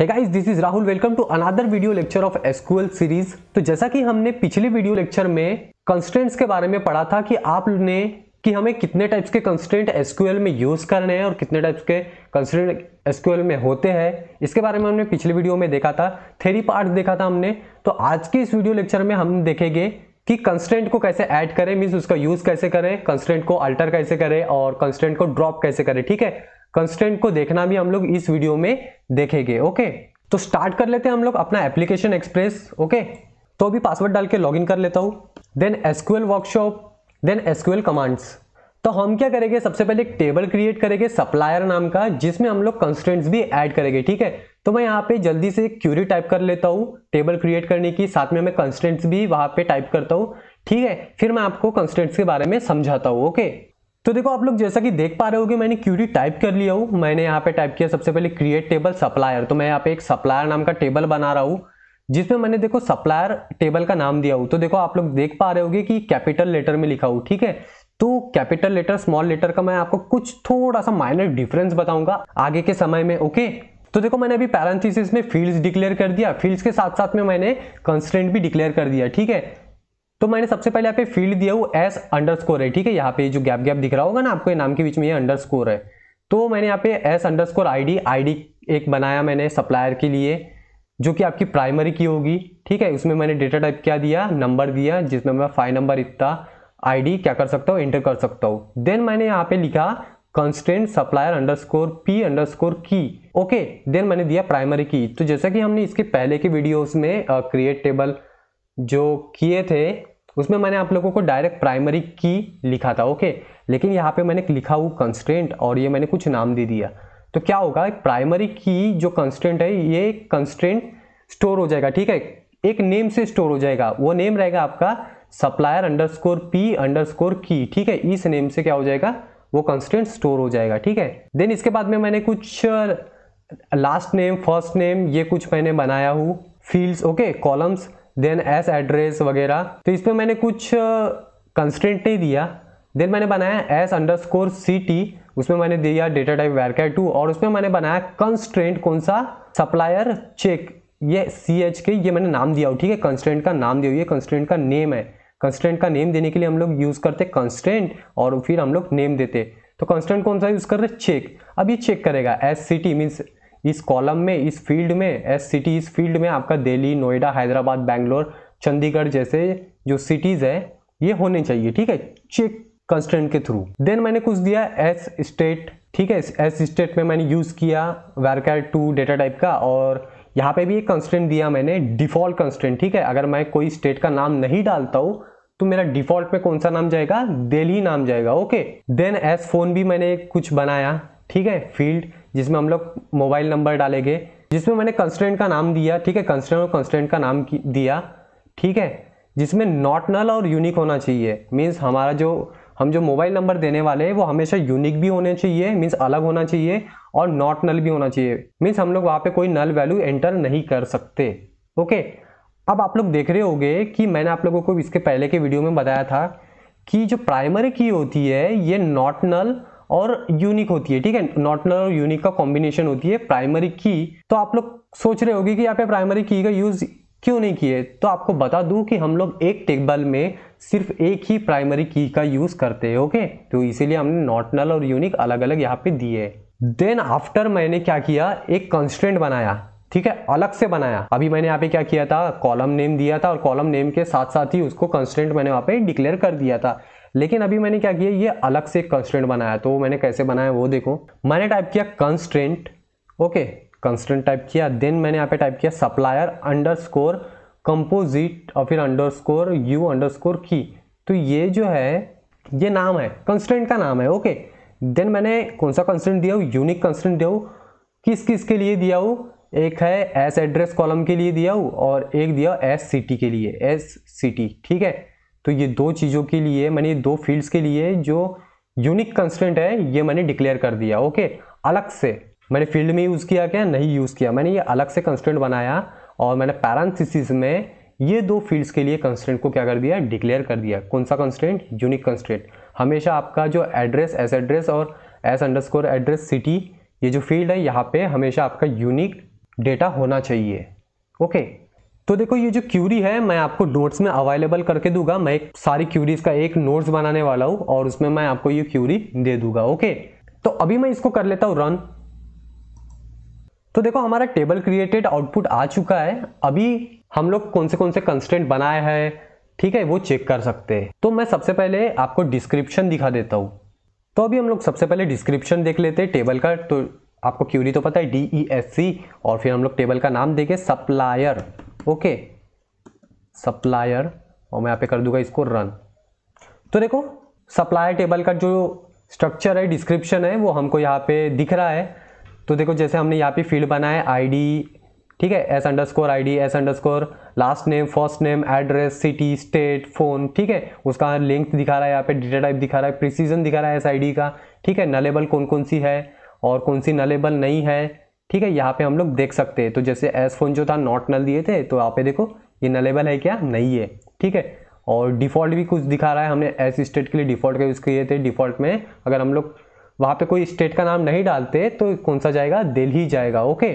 है guys this is Rahul welcome to another video lecture of SQL series तो जैसा कि हमने पिछले वीडियो लेक्चर में कंस्टेंट्स के बारे में पढ़ा था कि आपने कि हमें कितने टाइप्स के कंस्टेंट एसक्यूएल में यूज करने हैं और कितने टाइप्स के कंस्टेंट एसक्यूएल में होते हैं इसके बारे में हमने पिछले वीडियो में देखा था थेरी पार्ट देखा था हमने तो आज के इस वीडियो लेक्चर में हम देखेंगे कि कंस्टेंट को कैसे ऐड करें मीन्स उसका यूज कैसे करें कंस्टेंट को अल्टर कैसे करें और कंस्टेंट को ड्रॉप कैसे करें ठीक है कंस्टेंट को देखना भी हम लोग इस वीडियो में देखेंगे ओके तो स्टार्ट कर लेते हैं हम लोग अपना एप्लीकेशन एक्सप्रेस ओके तो अभी पासवर्ड डाल के लॉग कर लेता हूँ then SQL workshop then SQL commands तो हम क्या करेंगे सबसे पहले एक टेबल क्रिएट करेंगे सप्लायर नाम का जिसमें हम लोग कंस्टेंट्स भी ऐड करेंगे ठीक है तो मैं यहाँ पे जल्दी से क्यूरी टाइप कर लेता हूँ टेबल क्रिएट करने की साथ में मैं कंस्टेंट्स भी वहाँ पे टाइप करता हूँ ठीक है फिर मैं आपको कंस्टेंट्स के बारे में समझाता हूँ ओके तो देखो आप लोग जैसा कि देख पा रहे हो कि मैंने क्यूरी टाइप कर लिया हूँ मैंने यहाँ पे टाइप किया सबसे पहले क्रिएट टेबल सप्लायर तो मैं यहाँ पे एक सप्लायर नाम का टेबल बना रहा हूँ जिसमें मैंने देखो सप्लायर टेबल का नाम दिया हूँ तो देखो आप लोग देख पा रहे होगे कि कैपिटल लेटर में लिखा हूँ ठीक है तो कैपिटल लेटर स्मॉल लेटर का मैं आपको कुछ थोड़ा सा माइनर डिफरेंस बताऊंगा आगे के समय में ओके तो देखो मैंने अभी पैरेंथिस में फील्ड्स डिक्लेयर कर दिया फील्ड्स के साथ साथ में मैंने कंस्टेंट भी डिक्लेयर कर दिया ठीक है तो मैंने सबसे पहले यहाँ पे फील्ड दिया हुआ एस अंडरस्कोर है ठीक है यहाँ पे जो गैप गैप दिख रहा होगा ना आपको नाम के बीच में ये अंडरस्कोर है तो मैंने यहाँ पे एस अंडरस्कोर आईडी आईडी एक बनाया मैंने सप्लायर के लिए जो कि आपकी प्राइमरी की होगी ठीक है उसमें मैंने डेटा टाइप क्या दिया नंबर दिया जिसमें मैं फाइव नंबर इतना आईडी क्या कर सकता हूँ एंटर कर सकता हूँ देन मैंने यहाँ पे लिखा constant supplier underscore P underscore key okay then मैंने दिया प्राइमरी की तो जैसा कि हमने इसके पहले के वीडियोज में क्रिएट uh, टेबल जो किए थे उसमें मैंने आप लोगों को डायरेक्ट प्राइमरी की लिखा था ओके लेकिन यहाँ पे मैंने लिखा हुआ कंस्टेंट और ये मैंने कुछ नाम दे दिया तो क्या होगा प्राइमरी की जो कंस्टेंट है ये कंस्टेंट स्टोर हो जाएगा ठीक है एक नेम से स्टोर हो जाएगा वो नेम रहेगा आपका supplier underscore P underscore key ठीक है इस नेम से क्या हो जाएगा वो कंस्टेंट स्टोर हो जाएगा ठीक है देन इसके बाद में मैंने कुछ लास्ट नेम फर्स्ट नेम ये कुछ मैंने बनाया हूँ fields okay columns then S address वगैरह तो इस पर मैंने कुछ कंस्टेंट नहीं दिया देन मैंने बनाया S underscore C T उसमें मैंने दिया डेटा टाइप वैरकैर टू और उसमें मैंने बनाया कंस्टेंट कौन सा सप्लायर चेक ये सी एच के ये मैंने नाम दिया हो ठीक है कंस्टेंट का नाम दिया ये कंस्टेंट का नेम है कंस्टेंट का नेम देने के लिए हम लोग यूज़ करते कंस्टेंट और फिर हम लोग नेम देते तो कंस्टेंट कौन सा यूज़ कर रहे चेक अब ये चेक करेगा एस सी टी मीन्स इस कॉलम में इस फील्ड में एस सिटी इस फील्ड में आपका दिल्ली नोएडा हैदराबाद बैंगलोर चंडीगढ़ जैसे जो सिटीज़ है ये होने चाहिए ठीक है चेक कंस्टेंट के थ्रू देन मैंने कुछ दिया एस स्टेट ठीक है एस स्टेट में मैंने यूज़ किया वैरकैर टू डेटा टाइप का और यहाँ पे भी एक कंस्टेंट दिया मैंने डिफ़ॉल्ट कंस्टेंट ठीक है अगर मैं कोई स्टेट का नाम नहीं डालता हूँ तो मेरा डिफ़ॉल्ट में कौन सा नाम जाएगा दिल्ली नाम जाएगा ओके देन एस फोन भी मैंने कुछ बनाया ठीक है फील्ड जिसमें हम लोग मोबाइल नंबर डालेंगे जिसमें मैंने कंस्टेंट का नाम दिया ठीक है कंस्टेंट और कंस्टेंट का नाम दिया ठीक है जिसमें नॉट नल और यूनिक होना चाहिए मीन्स हमारा जो हम जो मोबाइल नंबर देने वाले हैं वो हमेशा यूनिक भी होने चाहिए मीन्स अलग होना चाहिए और नॉट नल भी होना चाहिए मीन्स हम लोग वहाँ पे कोई नल वैल्यू एंटर नहीं कर सकते ओके अब आप लोग देख रहे होंगे कि मैंने आप लोगों को इसके पहले के वीडियो में बताया था कि जो प्राइमरी की होती है ये नॉट नल और यूनिक होती है ठीक है नॉटनल और यूनिक का कॉम्बिनेशन होती है प्राइमरी की तो आप लोग सोच रहे होगी कि यहाँ पे प्राइमरी की का यूज़ क्यों नहीं किए तो आपको बता दूं कि हम लोग एक टेबल में सिर्फ एक ही प्राइमरी की का यूज़ करते हैं ओके तो इसीलिए हमने नॉटनल और यूनिक अलग अलग यहाँ पे दिए देन आफ्टर मैंने क्या किया एक कंस्टेंट बनाया ठीक है अलग से बनाया अभी मैंने यहाँ पे क्या किया था कॉलम नेम दिया था और कॉलम नेम के साथ साथ ही उसको कंस्टेंट मैंने वहाँ पे डिक्लेयर कर दिया था लेकिन अभी मैंने क्या किया ये अलग से कंस्टेंट बनाया तो मैंने कैसे बनाया वो देखो मैंने टाइप किया कंस्टेंट ओके कंस्टेंट टाइप किया देन मैंने यहाँ पे टाइप किया सप्लायर अंडर स्कोर कंपोजिट और फिर underscore U underscore key तो ये जो है ये नाम है कंस्टेंट का नाम है ओके देन मैंने कौन सा कंस्टेंट दिया हूँ यूनिक कंस्टेंट दिया हूँ किस किस के लिए दिया हूँ एक है एस एड्रेस कॉलम के लिए दिया हूँ और एक दिया एस सिटी के लिए एस सिटी ठीक है तो ये दो चीज़ों के लिए मैंने ये दो फील्ड्स के लिए जो यूनिक कंस्टेंट है ये मैंने डिक्लेयर कर दिया ओके अलग से मैंने फील्ड में यूज़ किया क्या नहीं यूज़ किया मैंने ये अलग से कंस्टेंट बनाया और मैंने पैरानथिस में ये दो फील्ड्स के लिए कंस्टेंट को क्या कर दिया डिक्लेयर कर दिया कौन सा कंस्टेंट यूनिक कंस्टेंट हमेशा आपका जो एड्रेस एस एड्रेस और एस अंडरस्कोर एड्रेस सिटी ये जो फील्ड है यहाँ पे हमेशा आपका यूनिक डेटा होना चाहिए ओके तो देखो ये जो क्यूरी है मैं आपको नोट्स में अवेलेबल करके दूंगा मैं एक सारी क्यूरीज का एक नोट्स बनाने वाला हूँ और उसमें मैं आपको ये क्यूरी दे दूंगा ओके तो अभी मैं इसको कर लेता हूँ रन तो देखो हमारा टेबल क्रिएटेड आउटपुट आ चुका है अभी हम लोग कौन से कौन से कंस्टेंट बनाए हैं ठीक है वो चेक कर सकते हैं तो मैं सबसे पहले आपको डिस्क्रिप्शन दिखा देता हूँ तो अभी हम लोग सबसे पहले डिस्क्रिप्शन देख लेते हैं टेबल का तो आपको क्यूरी तो पता है डी ई एस सी और फिर हम लोग टेबल का नाम देखे सप्लायर ओके सप्लायर और मैं यहाँ पे कर दूंगा इसको रन तो देखो सप्लायर टेबल का जो स्ट्रक्चर है डिस्क्रिप्शन है वो हमको यहाँ पे दिख रहा है तो देखो जैसे हमने यहाँ पे फील्ड बनाया है आईडी ठीक है S underscore I D S underscore last name first name address city state phone ठीक है उसका लेंथ दिखा रहा है यहाँ पे डेटा टाइप दिखा रहा है प्रिसीजन दिखा रहा है एस आई डी का ठीक है नलेबल कौन कौन सी है और कौन सी नलेबल नहीं है ठीक है यहाँ पे हम लोग देख सकते हैं तो जैसे एस फोन जो था नॉट नल दिए थे तो यहाँ पे देखो ये नलेबल है क्या नहीं है ठीक है और डिफ़ॉल्ट भी कुछ दिखा रहा है हमने एस स्टेट के लिए डिफ़ॉल्ट का यूज़ किए थे डिफ़ॉल्ट में अगर हम लोग वहाँ पे कोई स्टेट का नाम नहीं डालते तो कौन सा जाएगा दिल्ली जाएगा ओके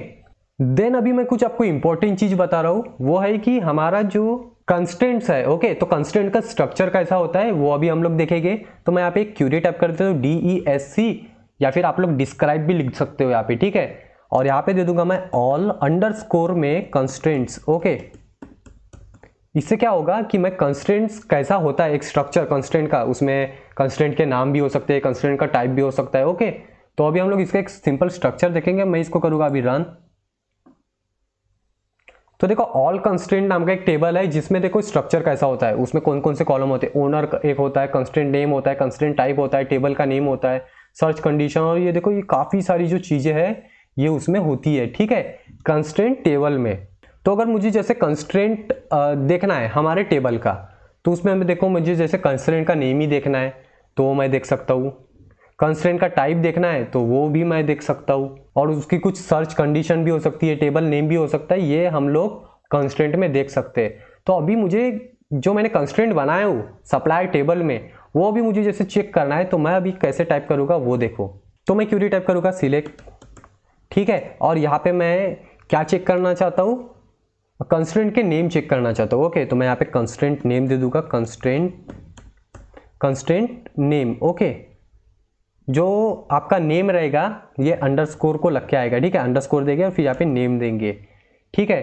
देन अभी मैं कुछ आपको इंपॉर्टेंट चीज़ बता रहा हूँ वो है कि हमारा जो कंस्टेंट्स है ओके तो कंस्टेंट का स्ट्रक्चर कैसा होता है वो अभी हम लोग देखेंगे तो मैं यहाँ पे क्यूरी टाइप करते हो डी ई एस सी या फिर आप लोग डिस्क्राइब भी लिख सकते हो यहाँ पे ठीक है और यहाँ पे दे दूंगा मैं ऑल अंडर स्कोर में कंस्टेंट्स ओके इससे क्या होगा कि मैं कंस्टेंट्स कैसा होता है एक स्ट्रक्चर कंस्टेंट का उसमें कंस्टेंट के नाम भी हो सकते हैं कंस्टेंट का टाइप भी हो सकता है ओके तो अभी हम लोग इसका एक सिंपल स्ट्रक्चर देखेंगे मैं इसको करूँगा अभी रन तो देखो ऑल कंस्टेंट नाम का एक टेबल है जिसमें देखो स्ट्रक्चर कैसा होता है उसमें कौन कौन से कॉलम होते हैं ओनर एक होता है कंस्टेंट नेम होता है कंस्टेंट टाइप होता है टेबल का नेम होता है सर्च कंडीशन और ये देखो ये काफ़ी सारी जो चीज़ें हैं ये उसमें होती है ठीक है कंस्ट्रेंट टेबल में तो अगर मुझे जैसे कंस्ट्रेंट देखना है हमारे टेबल का तो उसमें हमें देखो मुझे जैसे कंस्ट्रेंट का नेम ही देखना है तो वो मैं देख सकता हूँ कंस्ट्रेंट का टाइप देखना है तो वो भी मैं देख सकता हूँ और उसकी कुछ सर्च कंडीशन भी हो सकती है टेबल नेम भी हो सकता है ये हम लोग कंस्ट्रेंट में देख सकते हैं तो अभी मुझे जो मैंने कंस्ट्रेंट बनाया हूँ सप्लाई टेबल में वो भी मुझे जैसे चेक करना है तो मैं अभी कैसे टाइप करूँगा वो देखो तो मैं क्यूरी टाइप करूँगा सिलेक्ट ठीक है और यहाँ पे मैं क्या चेक करना चाहता हूँ कंस्टेंट के नेम चेक करना चाहता हूँ ओके तो मैं यहाँ पे कंस्टेंट नेम दे दूंगा कंस्टेंट कंस्टेंट नेम ओके जो आपका नेम रहेगा ये अंडरस्कोर को लग के आएगा ठीक है अंडरस्कोर देंगे और फिर यहाँ पे नेम देंगे ठीक है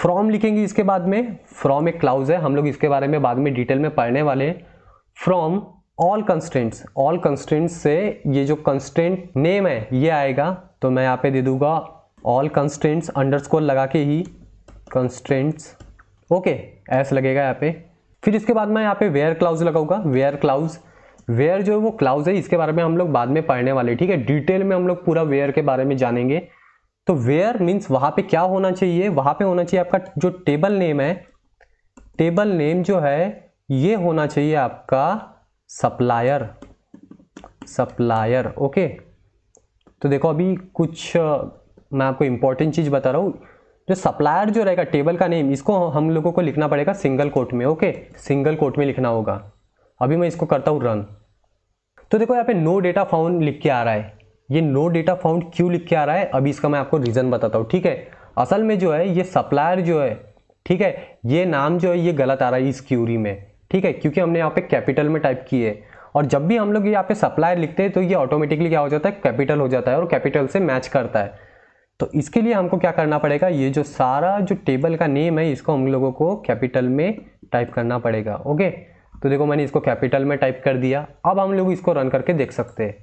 फ्रॉम लिखेंगे इसके बाद में फ्रॉम एक क्लाउज है हम लोग इसके बारे में बाद में डिटेल में पढ़ने वाले from all constants all constants से ये जो कंस्टेंट नेम है ये आएगा तो मैं यहाँ पे दे दूंगा ऑल कंस्टेंट्स स्कोर लगा के ही कंस्टेंट्स ओके ऐसा लगेगा यहाँ पे फिर इसके बाद मैं यहाँ पे वेयर क्लाउज लगाऊंगा वेयर क्लाउज वेयर जो है वो क्लाउज है इसके बारे में हम लोग बाद में पढ़ने वाले ठीक है डिटेल में हम लोग पूरा वेयर के बारे में जानेंगे तो वेयर मीन्स वहाँ पे क्या होना चाहिए वहाँ पे होना चाहिए आपका जो टेबल नेम है टेबल नेम जो है ये होना चाहिए आपका सप्लायर सप्लायर ओके तो देखो अभी कुछ मैं आपको इम्पोर्टेंट चीज़ बता रहा हूँ जो सप्लायर जो रहेगा टेबल का नेम इसको हम लोगों को लिखना पड़ेगा सिंगल कोट में ओके सिंगल कोट में लिखना होगा अभी मैं इसको करता हूँ रन तो देखो यहाँ पे नो डेटा फाउंड लिख के आ रहा है ये नो डेटा फाउंड क्यों लिख के आ रहा है अभी इसका मैं आपको रीज़न बताता हूँ ठीक है असल में जो है ये सप्लायर जो है ठीक है ये नाम जो है ये गलत आ रहा है इस क्यूरी में ठीक है क्योंकि हमने यहाँ पे कैपिटल में टाइप किए है और जब भी हम लोग यहाँ पे सप्लायर लिखते हैं तो ये ऑटोमेटिकली क्या हो जाता है कैपिटल हो जाता है और कैपिटल से मैच करता है तो इसके लिए हमको क्या करना पड़ेगा ये जो सारा जो टेबल का नेम है इसको हम लोगों को कैपिटल में टाइप करना पड़ेगा ओके तो देखो मैंने इसको कैपिटल में टाइप कर दिया अब हम लोग इसको रन करके देख सकते हैं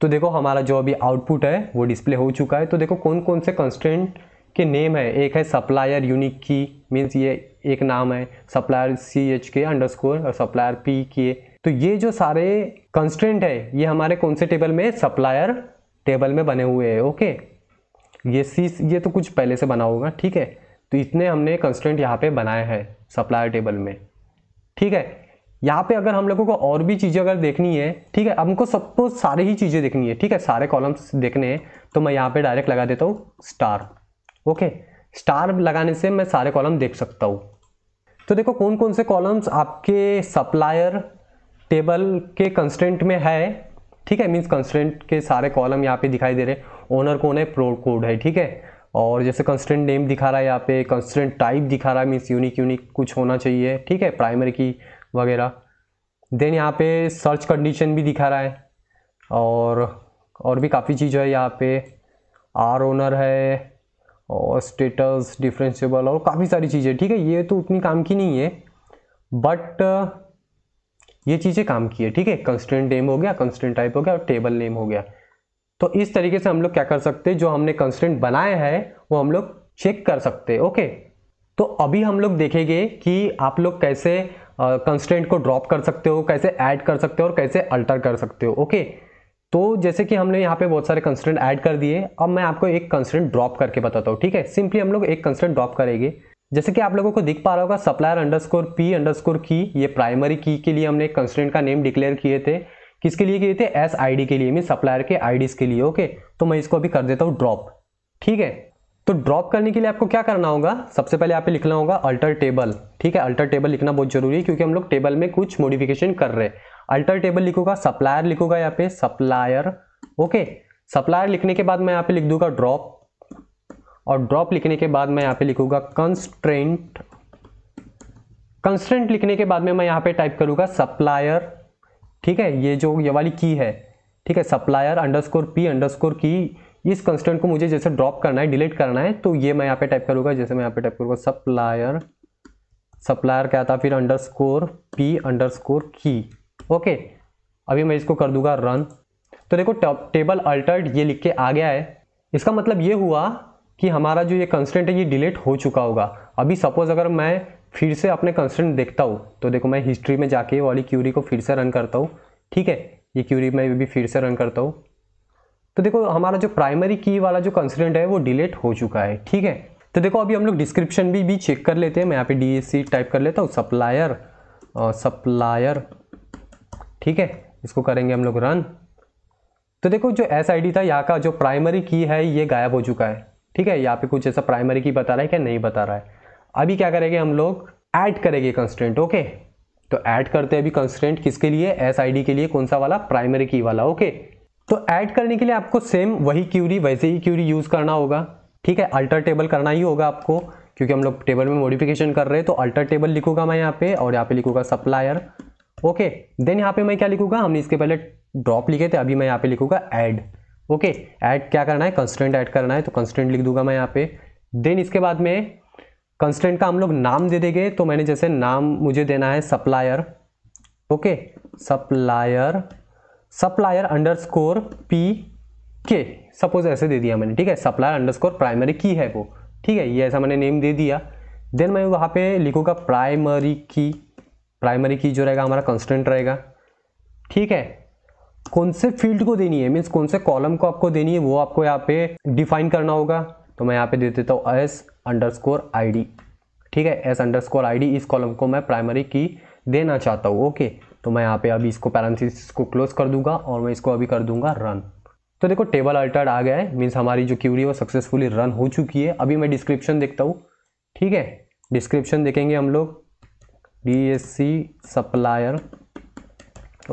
तो देखो हमारा जो अभी आउटपुट है वो डिस्प्ले हो चुका है तो देखो कौन कौन से कंस्टेंट के नेम है एक है सप्लायर यूनिक की मीन्स ये एक नाम है supplier C H K underscore और सप्लायर पी के तो ये जो सारे कंस्टेंट है ये हमारे कौन से टेबल में सप्लायर टेबल में बने हुए हैं ओके ये सी ये तो कुछ पहले से बना होगा ठीक है तो इतने हमने कंस्टेंट यहाँ पे बनाए हैं सप्लायर टेबल में ठीक है यहाँ पे अगर हम लोगों को और भी चीज़ें अगर देखनी है ठीक है हमको सबको सारे ही चीज़ें देखनी है ठीक है सारे कॉलम्स देखने हैं तो मैं यहाँ पे डायरेक्ट लगा देता हूँ स्टार ओके स्टार लगाने से मैं सारे कॉलम देख सकता हूँ तो देखो कौन कौन से कॉलम्स आपके सप्लायर टेबल के कंस्टेंट में है ठीक है मीन्स कंस्टेंट के सारे कॉलम यहाँ पे दिखाई दे रहे हैं ओनर कौन है प्रो कोड है ठीक है और जैसे कंस्टेंट नेम दिखा रहा है यहाँ पे कंस्टेंट टाइप दिखा रहा है मीन्स यूनिक यूनिक कुछ होना चाहिए ठीक है प्राइमरी की वगैरह देन यहाँ पे सर्च कंडीशन भी दिखा रहा है और और भी काफ़ी चीज़ है यहाँ पे आर ओनर है और स्टेटस डिफ्रेंशियबल और काफ़ी सारी चीज़ें ठीक है ये तो उतनी काम की नहीं है बट ये चीज़ें काम की है ठीक है कंस्टेंट नेम हो गया कंस्टेंट टाइप हो गया और टेबल नेम हो गया तो इस तरीके से हम लोग क्या कर सकते हैं जो हमने कंस्टेंट बनाया है वो हम लोग चेक कर सकते हैं ओके तो अभी हम लोग देखेंगे कि आप लोग कैसे कंस्टेंट को ड्रॉप कर सकते हो कैसे ऐड कर सकते हो और कैसे अल्टर कर सकते हो ओके तो जैसे कि हमने यहाँ पे बहुत सारे कंस्टेंट ऐड कर दिए अब मैं आपको एक कंस्टेंट ड्रॉप करके बताता हूँ ठीक है सिंपली हम लोग एक कंस्टेंट ड्रॉप करेंगे जैसे कि आप लोगों को दिख पा रहा होगा supplier underscore P underscore key ये प्राइमरी की के लिए हमने कंस्टेंट का नेम डिक्लेयर किए थे किसके लिए किए थे एस आई के लिए मीन सप्लायर के आई के लिए ओके तो मैं इसको अभी कर देता हूँ ड्रॉप ठीक है तो ड्रॉप करने के लिए आपको क्या करना होगा सबसे पहले आप लिखना होगा अल्टर टेबल ठीक है अल्टर टेबल लिखना बहुत जरूरी है क्योंकि हम लोग टेबल में कुछ मॉडिफिकेशन कर रहे हैं अल्टर टेबल लिखूंगा सप्लायर लिखूंगा यहाँ पे सप्लायर ओके सप्लायर लिखने के बाद मैं यहाँ पे लिख दूंगा ड्रॉप और ड्रॉप लिखने के बाद मैं यहाँ पे लिखूंगा कंस्ट्रेंट कंस्टेंट लिखने के बाद में मैं यहाँ पे टाइप करूंगा सप्लायर ठीक है ये जो ये वाली की है ठीक है सप्लायर अंडरस्कोर पी अंडरस्कोर की इस कंस्टेंट को मुझे जैसे ड्रॉप करना है डिलीट करना है तो ये मैं यहाँ पे टाइप करूंगा जैसे मैं यहाँ पे टाइप करूंगा सप्लायर सप्लायर क्या था फिर underscore P underscore key okay अभी मैं इसको कर दूंगा रन तो देखो टेबल अल्टर्ड ये लिख के आ गया है इसका मतलब ये हुआ कि हमारा जो ये कंस्टेंट है ये डिलीट हो चुका होगा अभी सपोज़ अगर मैं फिर से अपने कंस्टेंट देखता हूँ तो देखो मैं हिस्ट्री में जाके वाली क्यूरी को फिर से रन करता हूँ ठीक है ये क्यूरी मैं भी फिर से रन करता हूँ तो देखो हमारा जो प्राइमरी की वाला जो कंस्टेंट है वो डिलीट हो चुका है ठीक है तो देखो अभी हम लोग डिस्क्रिप्शन भी भी चेक कर लेते हैं मैं यहाँ पे डी टाइप कर लेता हूँ सप्लायर सप्लायर ठीक है इसको करेंगे हम लोग रन तो देखो जो एस आई डी था यहाँ का जो प्राइमरी की है ये गायब हो चुका है ठीक है यहाँ पे कुछ ऐसा प्राइमरी की बता रहा है क्या नहीं बता रहा है अभी क्या करेंगे हम लोग ऐड करेंगे कंस्टेंट ओके तो ऐड करते हैं अभी कंस्टेंट किसके लिए एस आई डी के लिए कौन सा वाला प्राइमरी की वाला ओके तो ऐड करने के लिए आपको सेम वही क्यूरी वैसे ही क्यूरी यूज़ करना होगा ठीक है अल्टर टेबल करना ही होगा आपको क्योंकि हम लोग टेबल में मॉडिफिकेशन कर रहे हैं तो अल्टर टेबल लिखूंगा मैं यहाँ पे और यहाँ पे लिखूंगा सप्लायर ओके देन यहाँ पे मैं क्या लिखूंगा हमने इसके पहले ड्रॉप लिखे थे अभी मैं यहाँ पे लिखूंगा ऐड ओके ऐड क्या करना है कंस्टेंट ऐड करना है तो कंस्टेंट लिख दूंगा मैं यहाँ पे देन इसके बाद में कंस्टेंट का हम लोग नाम दे देंगे तो मैंने जैसे नाम मुझे देना है supplier okay supplier supplier underscore P K suppose ऐसे दे दिया मैंने ठीक है सप्लायर अंडर स्कोर प्राइमरी की है वो ठीक है ये ऐसा मैंने नेम दे दिया देन मैं वहाँ पे लिखूंगा प्राइमरी की प्राइमरी की जो रहेगा हमारा कंस्टेंट रहेगा ठीक है कौन से फील्ड को देनी है मीन्स कौन से कॉलम को आपको देनी है वो आपको यहाँ पे डिफाइन करना होगा तो मैं यहाँ पे दे देता हूँ S underscore I D ठीक है S underscore I D इस कॉलम को मैं प्राइमरी की देना चाहता हूँ ओके तो मैं यहाँ पे अभी इसको पैरेंथिस को क्लोज कर दूंगा और मैं इसको अभी कर दूंगा रन तो देखो टेबल अल्टर्ड आ गया है मीन्स हमारी जो क्यूरी है वो सक्सेसफुली रन हो चुकी है अभी मैं डिस्क्रिप्शन देखता हूँ ठीक है डिस्क्रिप्शन देखेंगे हम लोग सी सप्लायर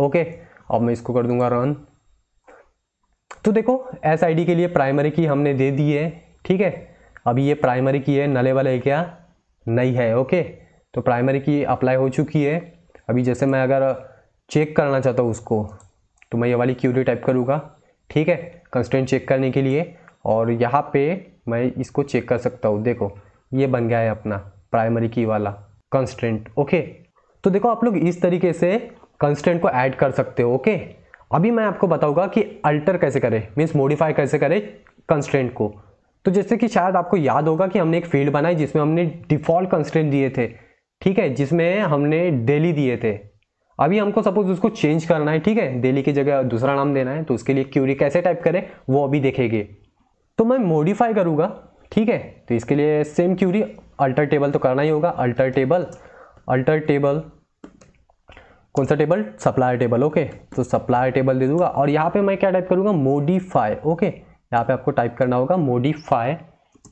ओके अब मैं इसको कर दूंगा रन तो देखो एस आई डी के लिए प्राइमरी की हमने दे दी है ठीक है अभी ये प्राइमरी की है नले वाले क्या नहीं है ओके तो प्राइमरी की अप्लाई हो चुकी है अभी जैसे मैं अगर चेक करना चाहता हूँ उसको तो मैं ये वाली क्यूरी टाइप करूँगा ठीक है कंस्टेंट चेक करने के लिए और यहाँ पे मैं इसको चेक कर सकता हूँ देखो ये बन गया है अपना प्राइमरी की वाला कंस्टेंट ओके तो देखो आप लोग इस तरीके से कंस्टेंट को ऐड कर सकते हो ओके अभी मैं आपको बताऊंगा कि अल्टर कैसे करें मीन्स मॉडिफाई कैसे करें कंस्टेंट को तो जैसे कि शायद आपको याद होगा कि हमने एक फील्ड बनाई जिसमें हमने डिफ़ॉल्ट कंस्टेंट दिए थे ठीक है जिसमें हमने डेली दिए थे अभी हमको सपोज उसको चेंज करना है ठीक है डेली की जगह दूसरा नाम देना है तो उसके लिए क्यूरी कैसे टाइप करें वो अभी देखेंगे तो मैं मॉडिफाई करूँगा ठीक है तो इसके लिए सेम क्यूरी अल्टर टेबल तो करना ही होगा अल्टर टेबल अल्टर टेबल कौन सा टेबल सप्लायर टेबल ओके तो सप्लायर टेबल दे दूंगा और यहाँ पे मैं क्या टाइप करूँगा मोडिफाई ओके यहाँ पे आपको टाइप करना होगा मोडिफाई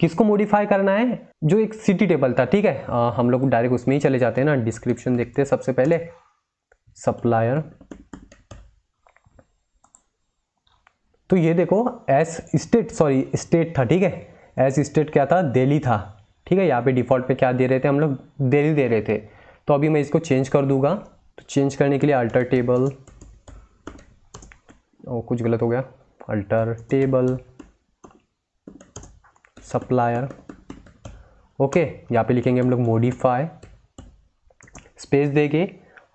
किसको मोडिफाई करना है जो एक सिटी टेबल था ठीक है आ, हम लोग डायरेक्ट उसमें ही चले जाते हैं ना डिस्क्रिप्शन देखते हैं सबसे पहले सप्लायर तो ये देखो एस स्टेट सॉरी स्टेट था ठीक है एस स्टेट क्या था दिल्ली था ठीक है यहाँ पे डिफ़ॉल्ट पे क्या दे रहे थे हम लोग डेली दे रहे थे तो अभी मैं इसको चेंज कर दूंगा तो चेंज करने के लिए अल्टर टेबल ओ कुछ गलत हो गया अल्टर टेबल सप्लायर ओके यहाँ पे लिखेंगे हम लोग मोडिफाई स्पेस देंगे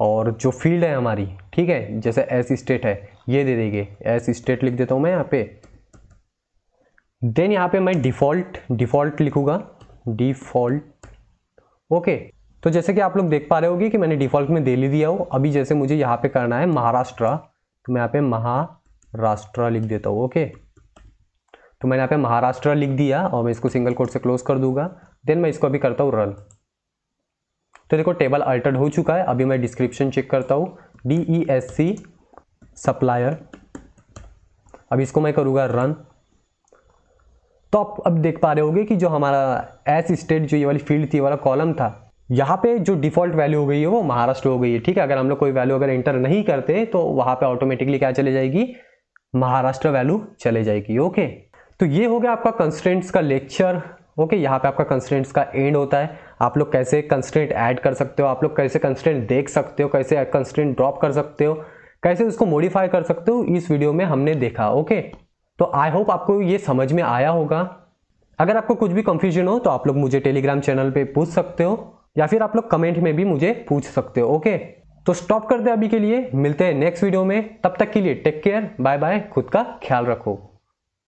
और जो फील्ड है हमारी ठीक है जैसे एस स्टेट है ये दे देंगे एस स्टेट लिख देता हूँ मैं यहाँ पे देन यहाँ पे मैं डिफ़ॉल्ट डिफ़ॉल्ट लिखूंगा डिफ़ॉल्ट ओके तो जैसे कि आप लोग देख पा रहे होगी कि मैंने डिफ़ॉल्ट में दिल्ली दिया हो अभी जैसे मुझे यहाँ पे करना है महाराष्ट्र तो मैं यहाँ पे महाराष्ट्र लिख देता हूँ ओके तो मैंने यहाँ पे महाराष्ट्र लिख दिया और मैं इसको सिंगल कोड से क्लोज कर दूंगा देन मैं इसको अभी करता हूँ रन तो देखो टेबल अल्टर्ड हो चुका है अभी मैं डिस्क्रिप्शन चेक करता हूँ D E S C supplier अब इसको मैं करूँगा रन तो आप अब देख पा रहे होंगे कि जो हमारा एस स्टेट जो ये वाली फील्ड थी वाला कॉलम था यहाँ पे जो डिफ़ॉल्ट वैल्यू हो गई है वो महाराष्ट्र हो गई है ठीक है अगर हम लोग कोई वैल्यू अगर एंटर नहीं करते तो वहाँ पे ऑटोमेटिकली क्या चले जाएगी महाराष्ट्र वैल्यू चले जाएगी ओके तो ये हो गया आपका कंस्टेंट्स का लेक्चर ओके यहाँ पे आपका कंस्टेंट्स का एंड होता है आप लोग कैसे कंस्टेंट ऐड कर सकते हो आप लोग कैसे कंस्टेंट देख सकते हो कैसे कंस्टेंट ड्रॉप कर सकते हो कैसे उसको मॉडिफाई कर सकते हो इस वीडियो में हमने देखा ओके तो आई होप आपको ये समझ में आया होगा अगर आपको कुछ भी कंफ्यूजन हो तो आप लोग मुझे टेलीग्राम चैनल पे पूछ सकते हो या फिर आप लोग कमेंट में भी मुझे पूछ सकते हो ओके तो स्टॉप कर दे अभी के लिए मिलते हैं नेक्स्ट वीडियो में तब तक के लिए टेक केयर बाय बाय खुद का ख्याल रखो